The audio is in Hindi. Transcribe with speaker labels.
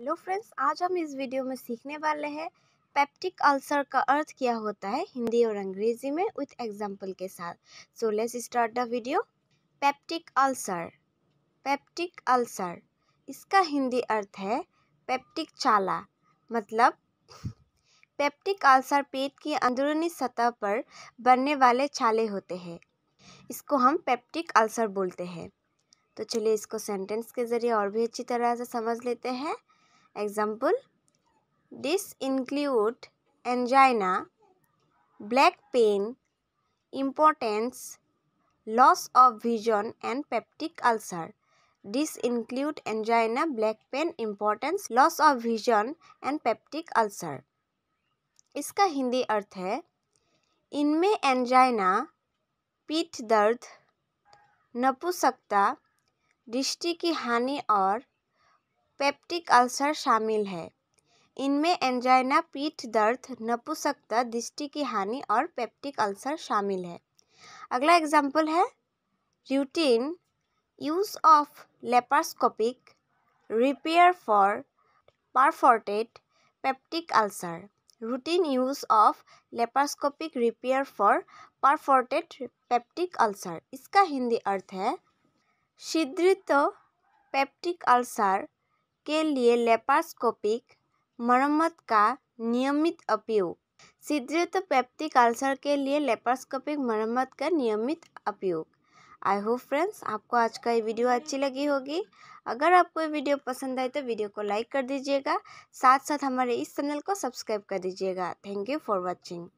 Speaker 1: हेलो फ्रेंड्स आज हम इस वीडियो में सीखने वाले हैं पेप्टिक अल्सर का अर्थ क्या होता है हिंदी और अंग्रेजी में विथ एग्जांपल के साथ so let's start the video peptic ulcer peptic ulcer इसका हिंदी अर्थ है पेप्टिक चाला मतलब पेप्टिक अल्सर पेट की अंदरूनी सतह पर बनने वाले छाले होते हैं इसको हम पेप्टिक अल्सर बोलते हैं तो चलिए इसको सेंटेंस के ज़रिए और भी अच्छी तरह से समझ लेते हैं Example This include angina, black pain, impotence, loss of vision and peptic ulcer. This include angina, black pain, impotence, loss of vision and peptic ulcer. इसका हिंदी अर्थ है इनमें एंजाइना पीठ दर्द नपुसकता दृष्टि की हानि और पेप्टिक अल्सर शामिल है इनमें एंजाइना पीठ दर्द नपुसकता दृष्टि की हानि और पेप्टिक अल्सर शामिल है अगला एग्जाम्पल है routine use of laparoscopic repair for perforated peptic ulcer routine use of laparoscopic repair for perforated peptic ulcer इसका हिंदी अर्थ है छिद्रित पेप्टिक अल्सर के लिए लेपास्कोपिक मरम्मत का नियमित उपयोग शीघ्रत पेप्टिक अल्सर के लिए लेपास्कोपिक मरम्मत का नियमित उपयोग आई होप फ्रेंड्स आपको आज का ये वीडियो अच्छी लगी होगी अगर आपको ये वीडियो पसंद आए तो वीडियो को लाइक कर दीजिएगा साथ साथ हमारे इस चैनल को सब्सक्राइब कर दीजिएगा थैंक यू फॉर वॉचिंग